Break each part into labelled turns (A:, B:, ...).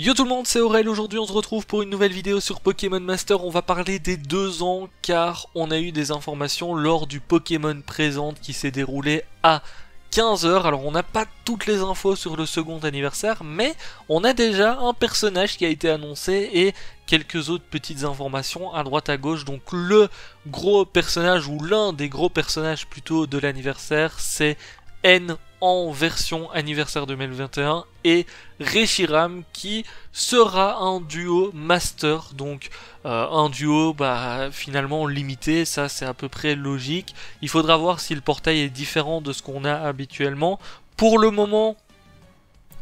A: Yo tout le monde, c'est Aurel, aujourd'hui on se retrouve pour une nouvelle vidéo sur Pokémon Master, on va parler des deux ans car on a eu des informations lors du Pokémon Présente qui s'est déroulé à 15h, alors on n'a pas toutes les infos sur le second anniversaire, mais on a déjà un personnage qui a été annoncé et quelques autres petites informations à droite à gauche, donc le gros personnage ou l'un des gros personnages plutôt de l'anniversaire c'est N en version anniversaire 2021 et Reshiram qui sera un duo master donc euh, un duo bah, finalement limité ça c'est à peu près logique il faudra voir si le portail est différent de ce qu'on a habituellement pour le moment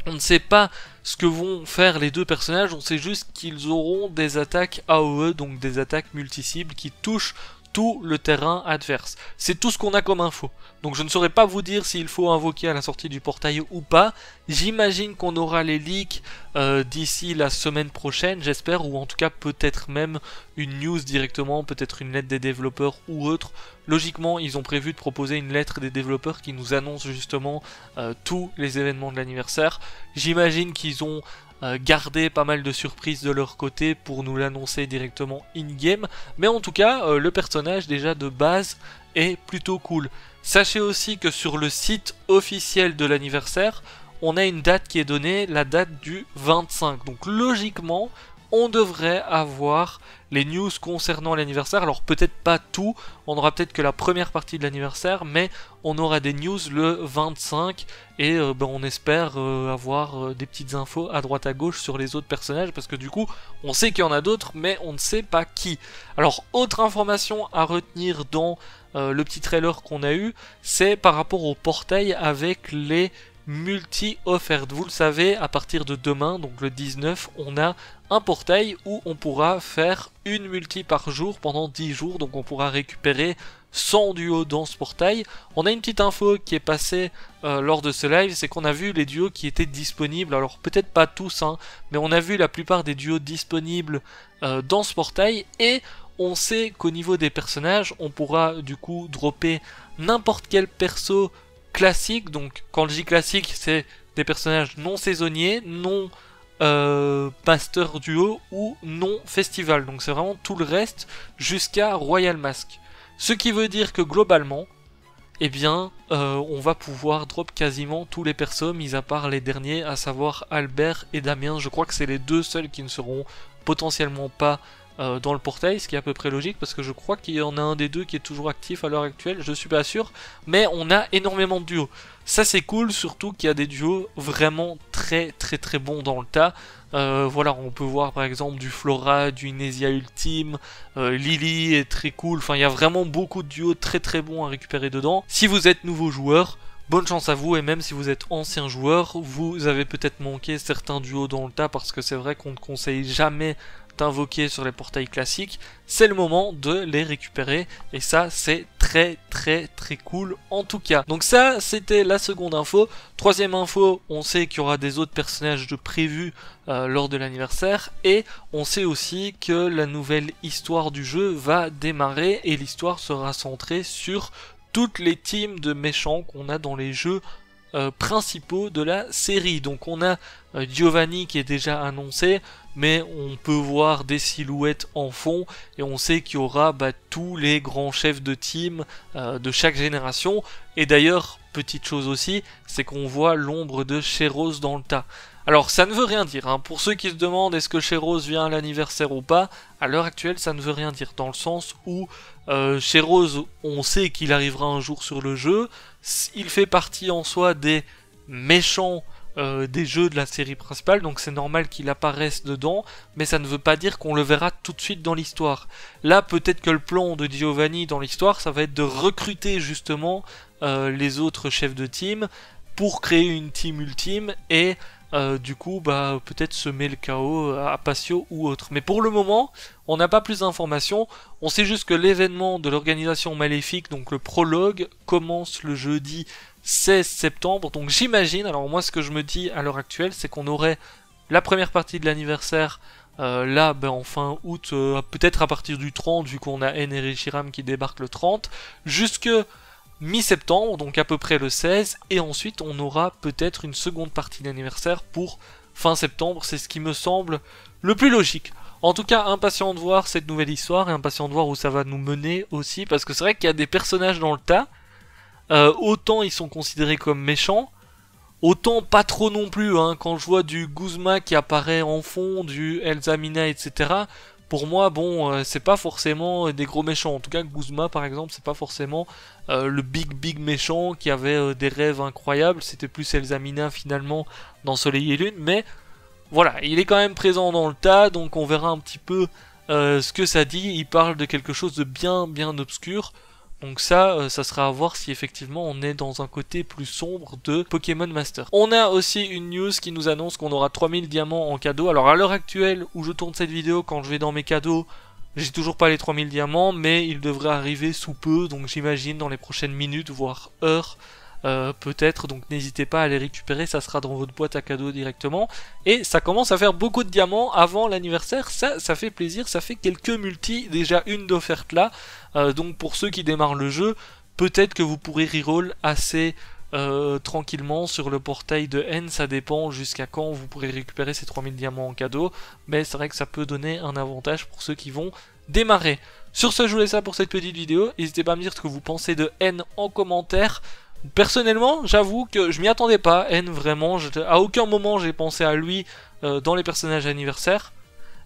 A: on ne sait pas ce que vont faire les deux personnages, on sait juste qu'ils auront des attaques AOE, donc des attaques multi-cibles qui touchent tout le terrain adverse. C'est tout ce qu'on a comme info. Donc je ne saurais pas vous dire s'il faut invoquer à la sortie du portail ou pas. J'imagine qu'on aura les leaks euh, d'ici la semaine prochaine, j'espère, ou en tout cas peut-être même une news directement, peut-être une lettre des développeurs ou autre. Logiquement, ils ont prévu de proposer une lettre des développeurs qui nous annonce justement euh, tous les événements de l'anniversaire. J'imagine qu'ils ont euh, garder pas mal de surprises de leur côté pour nous l'annoncer directement in-game. Mais en tout cas, euh, le personnage déjà de base est plutôt cool. Sachez aussi que sur le site officiel de l'anniversaire, on a une date qui est donnée, la date du 25. Donc logiquement, on devrait avoir les news concernant l'anniversaire. Alors peut-être pas tout, on aura peut-être que la première partie de l'anniversaire, mais on aura des news le 25 et euh, ben, on espère euh, avoir euh, des petites infos à droite à gauche sur les autres personnages parce que du coup on sait qu'il y en a d'autres mais on ne sait pas qui. Alors autre information à retenir dans le petit trailer qu'on a eu, c'est par rapport au portail avec les multi-offerte. Vous le savez, à partir de demain, donc le 19, on a un portail où on pourra faire une multi par jour pendant 10 jours, donc on pourra récupérer 100 duos dans ce portail. On a une petite info qui est passée euh, lors de ce live, c'est qu'on a vu les duos qui étaient disponibles, alors peut-être pas tous, hein, mais on a vu la plupart des duos disponibles euh, dans ce portail, et on sait qu'au niveau des personnages, on pourra du coup dropper n'importe quel perso classique Donc, quand je dis classique, c'est des personnages non saisonniers, non pasteur euh, duo ou non festival. Donc, c'est vraiment tout le reste jusqu'à Royal Mask. Ce qui veut dire que globalement, eh bien, euh, on va pouvoir drop quasiment tous les persos, mis à part les derniers, à savoir Albert et Damien. Je crois que c'est les deux seuls qui ne seront potentiellement pas euh, dans le portail, ce qui est à peu près logique parce que je crois qu'il y en a un des deux qui est toujours actif à l'heure actuelle, je suis pas sûr, mais on a énormément de duos. Ça c'est cool, surtout qu'il y a des duos vraiment très très très bons dans le tas. Euh, voilà, on peut voir par exemple du Flora, du Inesia Ultime, euh, Lily est très cool, enfin il y a vraiment beaucoup de duos très très bons à récupérer dedans. Si vous êtes nouveau joueur, Bonne chance à vous, et même si vous êtes ancien joueur, vous avez peut-être manqué certains duos dans le tas, parce que c'est vrai qu'on ne conseille jamais invoqués sur les portails classiques, c'est le moment de les récupérer et ça c'est très très très cool en tout cas. Donc ça c'était la seconde info. Troisième info, on sait qu'il y aura des autres personnages de prévus euh, lors de l'anniversaire et on sait aussi que la nouvelle histoire du jeu va démarrer et l'histoire sera centrée sur toutes les teams de méchants qu'on a dans les jeux euh, principaux de la série. Donc on a euh, Giovanni qui est déjà annoncé, mais on peut voir des silhouettes en fond et on sait qu'il y aura bah, tous les grands chefs de team euh, de chaque génération. Et d'ailleurs, petite chose aussi, c'est qu'on voit l'ombre de Rose dans le tas. Alors ça ne veut rien dire, hein. pour ceux qui se demandent est-ce que Sheros vient à l'anniversaire ou pas, à l'heure actuelle ça ne veut rien dire, dans le sens où euh, on sait qu'il arrivera un jour sur le jeu, il fait partie en soi des méchants euh, des jeux de la série principale, donc c'est normal qu'il apparaisse dedans, mais ça ne veut pas dire qu'on le verra tout de suite dans l'histoire. Là, peut-être que le plan de Giovanni dans l'histoire, ça va être de recruter justement euh, les autres chefs de team pour créer une team ultime et euh, du coup, bah, peut-être semer le chaos à Patio ou autre. Mais pour le moment, on n'a pas plus d'informations. On sait juste que l'événement de l'organisation maléfique, donc le prologue, commence le jeudi 16 septembre. Donc j'imagine, alors moi ce que je me dis à l'heure actuelle, c'est qu'on aurait la première partie de l'anniversaire euh, là, ben, en fin août, euh, peut-être à partir du 30, vu qu'on a Enery Shiram qui débarque le 30, jusque mi-septembre, donc à peu près le 16, et ensuite on aura peut-être une seconde partie d'anniversaire pour fin septembre, c'est ce qui me semble le plus logique. En tout cas, impatient de voir cette nouvelle histoire et impatient de voir où ça va nous mener aussi, parce que c'est vrai qu'il y a des personnages dans le tas, euh, autant ils sont considérés comme méchants, autant pas trop non plus. Hein. Quand je vois du Guzma qui apparaît en fond, du Elzamina, etc., pour moi, bon, euh, c'est pas forcément des gros méchants. En tout cas, Guzma, par exemple, c'est pas forcément euh, le big big méchant qui avait des rêves incroyables. C'était plus Elzamina, finalement, dans Soleil et Lune. Mais voilà, il est quand même présent dans le tas, donc on verra un petit peu ce que ça dit. Il parle de quelque chose de bien bien obscur. Donc ça, euh, ça sera à voir si effectivement on est dans un côté plus sombre de Pokémon Master. On a aussi une news qui nous annonce qu'on aura 3000 diamants en cadeau. Alors à l'heure actuelle où je tourne cette vidéo, quand je vais dans mes cadeaux, j'ai toujours pas les 3000 diamants, mais ils devraient arriver sous peu, donc j'imagine dans les prochaines minutes, voire heures, euh, peut-être, donc n'hésitez pas à les récupérer, ça sera dans votre boîte à cadeaux directement. Et ça commence à faire beaucoup de diamants avant l'anniversaire, ça, ça fait plaisir, ça fait quelques multi, déjà une d'offerte là. Euh, donc pour ceux qui démarrent le jeu, peut-être que vous pourrez reroll assez... Euh, tranquillement sur le portail de N, ça dépend jusqu'à quand vous pourrez récupérer ces 3000 diamants en cadeau, mais c'est vrai que ça peut donner un avantage pour ceux qui vont démarrer. Sur ce, je vous laisse ça pour cette petite vidéo, n'hésitez pas à me dire ce que vous pensez de N en commentaire, Personnellement, j'avoue que je m'y attendais pas. N vraiment, à aucun moment j'ai pensé à lui euh, dans les personnages anniversaires.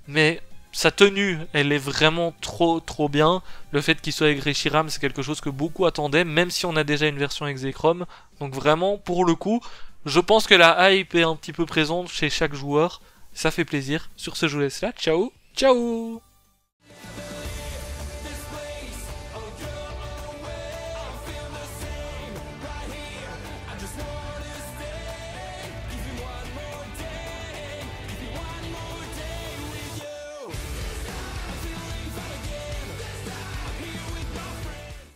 A: Mais sa tenue, elle est vraiment trop trop bien. Le fait qu'il soit avec Reshiram, c'est quelque chose que beaucoup attendaient, même si on a déjà une version Zekrom. Donc vraiment, pour le coup, je pense que la hype est un petit peu présente chez chaque joueur. Ça fait plaisir. Sur ce, je vous laisse là. Ciao Ciao